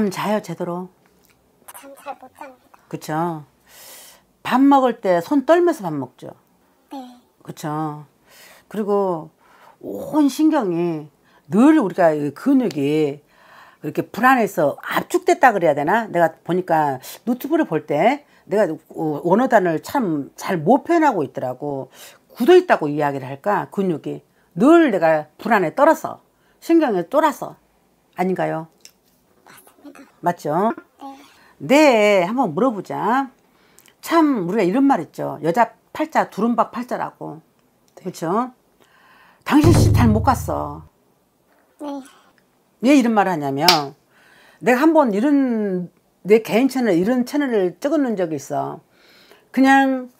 잠 자요 제대로? 잠 잘못 잡니다. 그쵸. 밥 먹을 때 손 떨면서 밥 먹죠. 네. 그죠 그리고 온 신경이 늘 우리가 근육이 이렇게 불안해서 압축됐다 그래야 되나? 내가 보니까 노트북을 볼 때 내가 어, 원어단을 참 잘 못 표현하고 있더라고. 굳어 있다고 이야기를 할까? 근육이. 늘 내가 불안에 떨어서 신경에 쫄아서 아닌가요? 맞죠? 네. 네, 한번 물어보자. 참 우리가 이런 말 있죠. 여자 팔자 두른박 팔자라고. 네. 그렇죠? 당신 씨잘못 갔어. 네. 왜 이런 말을 하냐면 내가 한번 이런 내 개인 채널 이런 채널을 찍어놓 적이 있어. 그냥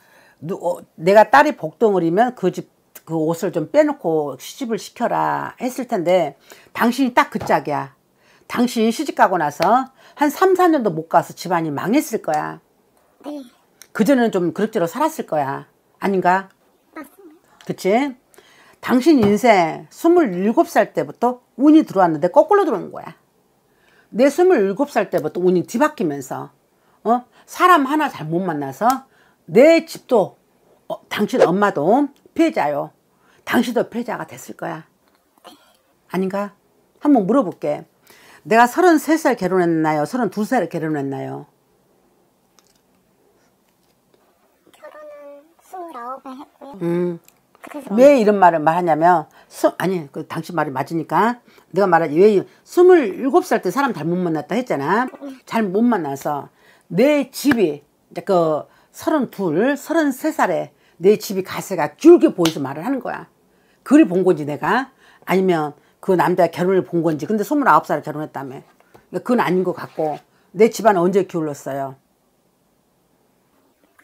어, 내가 딸이 복덩어리면 그 집 그 옷을 좀 빼놓고 시집을 시켜라 했을 텐데 당신이 딱 그 짝이야. 당신 시집가고 나서 한 3, 4년도 못 가서 집안이 망했을 거야. 네. 그전에는 좀 그럭저럭 살았을 거야. 아닌가? 그치? 당신 인생 27살 때부터 운이 들어왔는데 거꾸로 들어온 거야. 내 27살 때부터 운이 뒤바뀌면서 어? 사람 하나 잘 못 만나서 내 집도 어, 당신 엄마도 피해자요. 당신도 피해자가 됐을 거야. 아닌가? 한번 물어볼게. 내가 33살 결혼했나요? 32살 결혼했나요? 결혼은 29에 했고요. 음. 왜 이런 말을 말하냐면 수, 아니 그 당신 말이 맞으니까 내가 말하지 왜 27살 때 사람 잘못 만났다 했잖아. 잘 못 만나서 내 집이 그 32, 33살에 내 집이 가세가 줄게 보여서 말을 하는 거야. 그걸 본 거지 내가. 아니면 그남자 결혼을 본 건지 근데 29살에 결혼했다며 그러니까 그건 아닌 것 같고 내 집안 언제 기울렀어요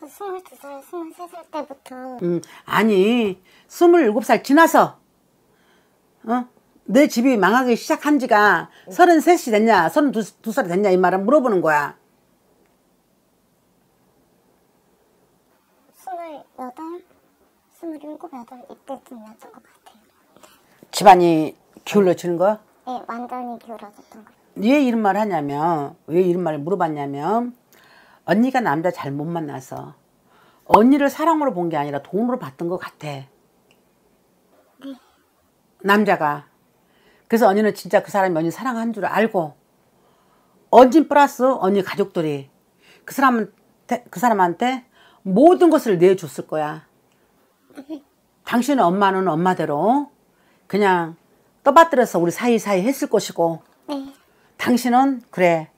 22살, 그 23살 때부터 음, 아니 27살 지나서 어? 내 집이 망하기 시작한 지가 33이 됐냐 32살이 됐냐 이 말은 물어보는 거야 28, 27, 28 이때쯤이었던 것 같아요 집안이 기울어지는 거 네, 완전히 기울어졌던 거왜 이런 말 하냐면, 왜 이런 말을 물어봤냐면, 언니가 남자 잘 못 만나서, 언니를 사랑으로 본 게 아니라 돈으로 봤던 것 같아. 네. 남자가. 그래서 언니는 진짜 그 사람이 언니 사랑한 줄 알고, 언니 플러스 언니 가족들이 그 사람한테, 그 사람한테 모든 것을 내줬을 거야. 네. 당신의 엄마는 엄마대로 그냥 떠받들어서 우리 사이사이 했을 것이고 네. 당신은 그래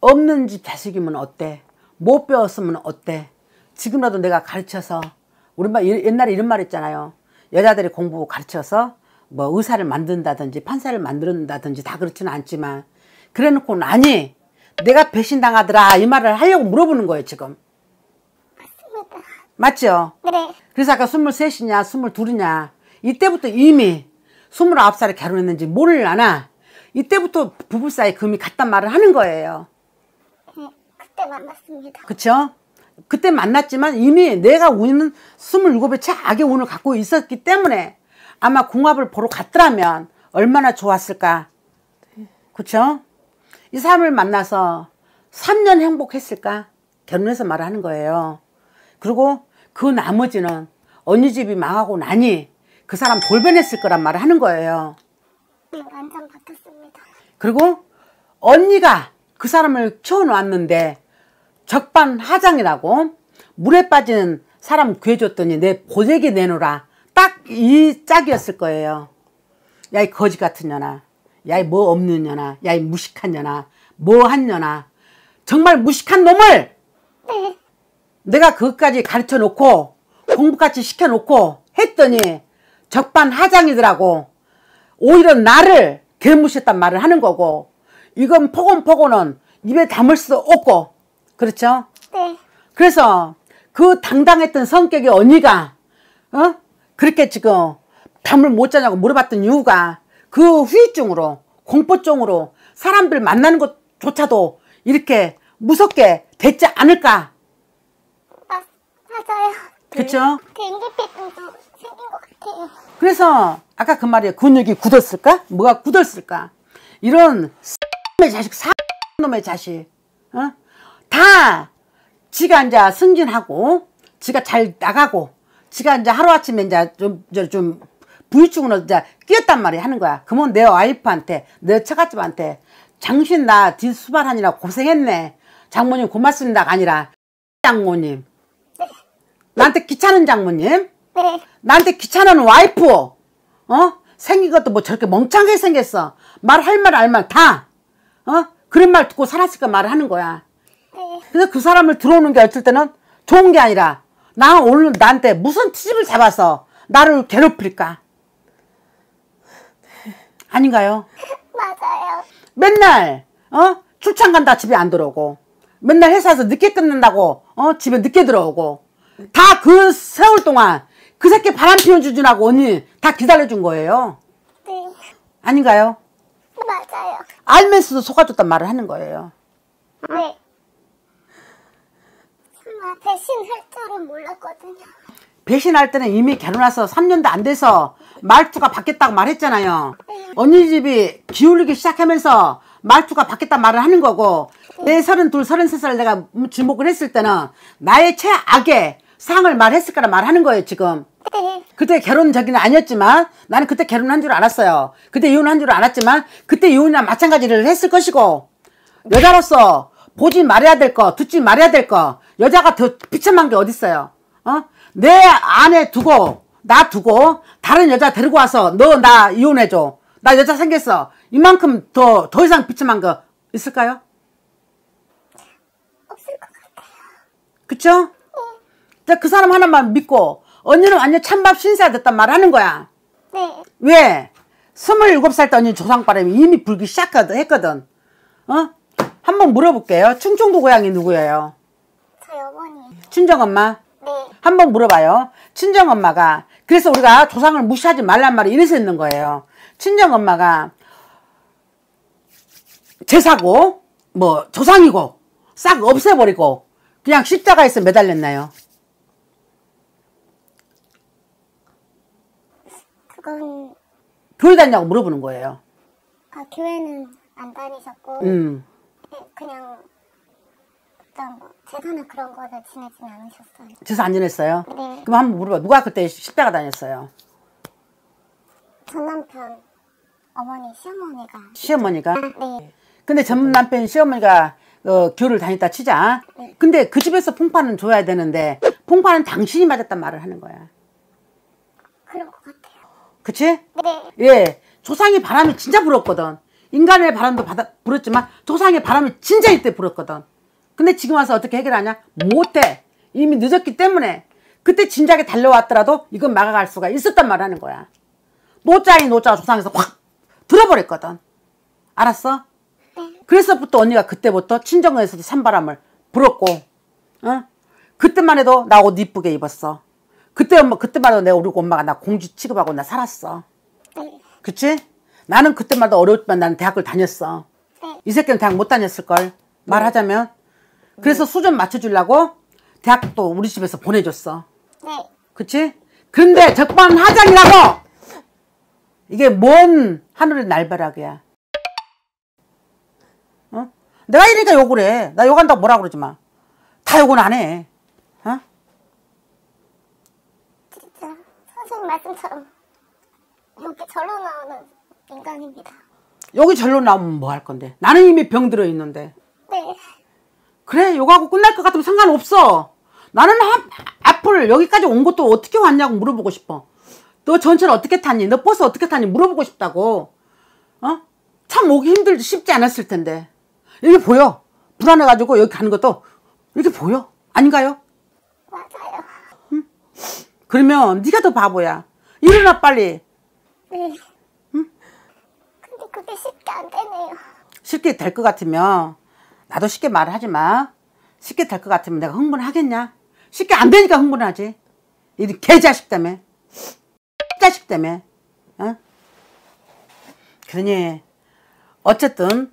없는 집 자식이면 어때 못 배웠으면 어때 지금이라도 내가 가르쳐서 우리 말 옛날에 이런 말 했잖아요 여자들이 공부 가르쳐서 뭐 의사를 만든다든지 판사를 만든다든지 다 그렇지는 않지만 그래 놓고는 아니 내가 배신당하더라 이 말을 하려고 물어보는 거예요 지금 맞습니다 맞죠? 네 그래서 아까 23이냐 22이냐 이때부터 이미 2 9 살에 결혼했는지 몰라나 이때부터 부부 사이 금이 갔단 말을 하는 거예요. 어, 그때 만났습니다. 그쵸? 그때 만났지만 이미 내가 우는 2 7에최악의 운을 갖고 있었기 때문에 아마 궁합을 보러 갔더라면 얼마나 좋았을까. 그쵸? 이 사람을 만나서 3년 행복했을까? 결혼해서 말하는 거예요. 그리고 그 나머지는 언니 집이 망하고 나니 그 사람 돌변했을 거란 말을 하는 거예요. 네, 완전 바뀌었습니다. 그리고 언니가 그 사람을 키워놓았는데 적반하장이라고 물에 빠진 사람 구해줬더니 내 보재기 내놓으라. 딱 이 짝이었을 거예요. 야이 거지 같은 년아. 야이 뭐 없는 년아. 야이 무식한 년아. 뭐 한 년아. 정말 무식한 놈을 네. 내가 그것까지 가르쳐 놓고 공부같이 시켜 놓고 했더니 적반하장이더라고. 오히려 나를 괴무시했단 말을 하는 거고 이건 포근포근은 입에 담을 수도 없고 그렇죠? 네. 그래서 그 당당했던 성격의 언니가 어? 그렇게 지금 담을 못 자냐고 물어봤던 이유가 그 후유증으로 공포증으로 사람들 만나는 것조차도 이렇게 무섭게 됐지 않을까? 아, 맞아요. 그렇죠? 네. 댕기피 생긴 것 같아요. 그래서 아까 그 말이에요. 근육이 굳었을까? 뭐가 굳었을까? 이런 놈의 자식, 사놈의 자식. 어? 다 지가 이제 승진하고 지가 잘 나가고 지가 이제 하루아침에 이제 좀, 좀 부유층으로 이제 끼었단 말이야 하는 거야. 그러면 내 와이프한테 내 처갓집한테 장신 나뒷수발하니라 고생했네. 장모님 고맙습니다가 아니라 장모님. 나한테 귀찮은 장모님. 네. 나한테 귀찮은 와이프 어? 생긴 것도 뭐 저렇게 멍청하게 생겼어 말할 말 알 말다 어? 그런 말 듣고 살았을까 말을 하는 거야 네. 그래서 그 사람을 들어오는 게 어쩔 때는 좋은 게 아니라 나 오늘 나한테 무슨 트집을 잡아서 나를 괴롭힐까 아닌가요? 맞아요 맨날 어? 출장 간다 집에 안 들어오고 맨날 회사에서 늦게 끝난다고 어? 집에 늦게 들어오고 다 그 세월 동안 그 새끼 바람 피운 주준하고 언니 다 기다려준 거예요. 네. 아닌가요? 맞아요. 알면서도 속아줬단 말을 하는 거예요. 네. 배신할 줄은 몰랐거든요. 배신할 때는 이미 결혼해서 3년도 안 돼서 말투가 바뀌었다고 말했잖아요. 네. 언니 집이 기울리기 시작하면서 말투가 바뀌었다 말을 하는 거고 네. 내 32, 33살 내가 주목을 했을 때는 나의 최악의 상을 말했을 거라 말하는 거예요 지금 그때 결혼 저기는 아니었지만 나는 그때 결혼한 줄 알았어요 그때 이혼한 줄 알았지만 그때 이혼이나 마찬가지를 했을 것이고 여자로서 보지 말아야 될 거 듣지 말아야 될 거 여자가 더 비참한 게 어딨어요 어? 내 안에 두고 나 두고 다른 여자 데리고 와서 너 나 이혼해줘 나 여자 생겼어 이만큼 더 더 이상 비참한 거 있을까요? 없을 것 같아요 그쵸? 그 사람 하나만 믿고 언니는 완전 찬밥 신사 됐단 말하는 거야. 네. 왜? 27살 때 언니 조상바람이 이미 불기 시작했거든. 어? 한번 물어볼게요. 충청도 고향이 누구예요? 저희 어머니. 친정엄마? 네. 한번 물어봐요. 친정엄마가 그래서 우리가 조상을 무시하지 말란 말이 이래서 있는 거예요. 친정엄마가 제사고 뭐 조상이고 싹 없애버리고 그냥 십자가에서 매달렸나요? 그건 교회 다니냐고 물어보는 거예요. 아 교회는 안 다니셨고 음. 네, 그냥 어떤 제사나 그런 거를 지내진 않으셨어요. 제사 안 지냈어요? 네. 그럼 한번 물어봐. 누가 그때 십자가 다녔어요? 전 남편 어머니 시어머니가. 시어머니가? 아, 네. 근데 전 남편 시어머니가 어, 교를 다녔다 치자. 네. 근데 그 집에서 풍파는 줘야 되는데 풍파는 당신이 맞았단 말을 하는 거야. 그런 것 같아요. 그치? 네. 예. 조상의 바람이 진짜 불었거든. 인간의 바람도 받아, 불었지만 조상의 바람이 진짜 이때 불었거든. 근데 지금 와서 어떻게 해결하냐? 못해. 이미 늦었기 때문에 그때 진작에 달려왔더라도 이건 막아갈 수가 있었단 말하는 거야. 노자이 노자 조상에서 확 들어버렸거든. 알았어? 네. 그래서부터 언니가 그때부터 친정에서도 산바람을 불었고, 어? 그때만 해도 나 옷 이쁘게 입었어. 그때 엄마 그때말로 내 우리 엄마가 나 공주 취급하고 나 살았어. 네. 그치? 나는 그때마다 어려웠지만 나는 대학을 다녔어. 네. 이 새끼는 대학 못 다녔을걸. 네. 말하자면. 그래서 수준 맞춰주려고 대학도 우리 집에서 보내줬어. 그치? 근데 적반 하장이라고! 이게 뭔 하늘의 날벼락이야. 어? 내가 이러니까 욕을 해. 나 욕한다고 뭐라 그러지 마. 다 욕은 안 해. 선생님 말씀처럼 이렇게 절로 나오는 인간입니다. 여기 절로 나오면 뭐 할 건데? 나는 이미 병 들어 있는데. 네. 그래 요거하고 끝날 것 같으면 상관없어. 나는 한, 앞을 여기까지 온 것도 어떻게 왔냐고 물어보고 싶어. 너 전철 어떻게 탔니너 버스 어떻게 탔니 물어보고 싶다고. 어? 참 오기 힘들 쉽지 않았을 텐데. 이게 보여. 불안해가지고 여기 가는 것도 이렇게 보여. 아닌가요? 맞아요. 그러면 네가 더 바보야. 일어나 빨리. 네. 응? 근데 그게 쉽게 안 되네요. 쉽게 될 것 같으면 나도 쉽게 말을 하지 마. 쉽게 될 것 같으면 내가 흥분하겠냐? 쉽게 안 되니까 흥분하지. 이 개자식 때문에. 자식 때문에. 어? 그러니 어쨌든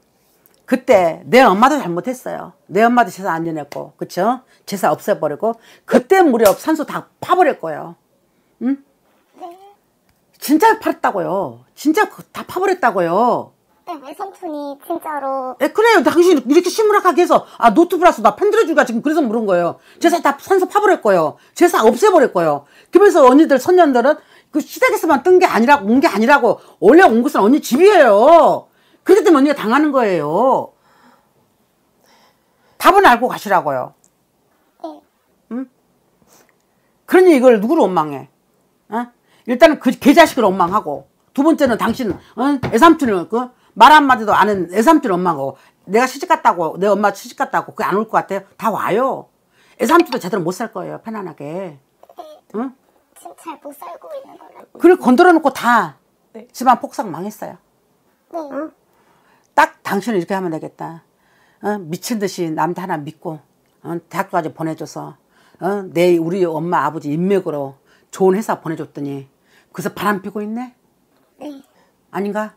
그때 내 엄마도 잘못했어요. 내 엄마도 제사 안 지냈고, 그쵸? 제사 없애버리고, 그때 무렵 산소 다 파버렸고요. 응? 진짜 팔았다고요. 진짜 다 파버렸다고요. 네, 외삼촌이 진짜로. 예, 그래요. 당신 이렇게 심무락하게 해서, 아, 노트 플라스나 편들어줄까? 지금 그래서 물은 거예요. 제사 다 산소 파버렸고요. 제사 없애버렸고요. 그러면서 언니들, 선녀들은 그 시댁에서만 뜬 게 아니라, 고온 게 아니라고, 원래 온 곳은 언니 집이에요. 그렇기 때문에 언니가 당하는 거예요. 답은 알고 가시라고요. 어. 응? 그러니 이걸 누구를 원망해? 어? 일단은 그 개자식을 원망하고 두 번째는 당신 어? 애삼촌을 그말 한마디도 아는 애삼촌 원망하고 내가 시집갔다고 내 엄마 시집갔다고 그게 안올 것 같아요? 다 와요. 애삼촌도 제대로 못 살 거예요. 편안하게. 네. 응? 지금 잘못 살고 있는 거라고. 그걸 건드려 놓고 다 네. 집안 폭삭 망했어요. 네. 응? 딱 당신은 이렇게 하면 되겠다. 어? 미친 듯이 남자 하나 믿고 어? 대학까지 보내줘서 어? 내 우리 엄마 아버지 인맥으로 좋은 회사 보내줬더니 그래서 바람 피고 있네? 네. 아닌가?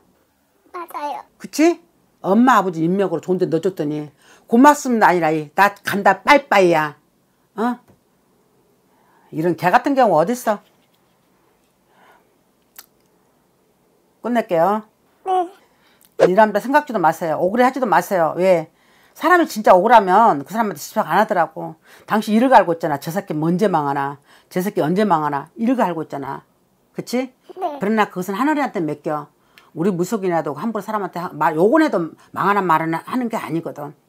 맞아요. 그치? 엄마 아버지 인맥으로 좋은 데 넣어줬더니 고맙습니다 아니라나 간다 빠이빠이야 어? 이런 개 같은 경우 어딨어 끝낼게요 일합니다 생각지도 마세요. 억울해하지도 마세요. 왜? 사람이 진짜 억울하면 그 사람한테 집착 안 하더라고. 당신 일을 갈고 있잖아. 저 새끼 언제 망하나. 저 새끼 언제 망하나. 이 일을 갈고 있잖아. 그치? 네. 그러나 그것은 하늘한테 맡겨. 우리 무속이라도 인 함부로 사람한테 말, 요건 해도 망하나 말은 하는 게 아니거든.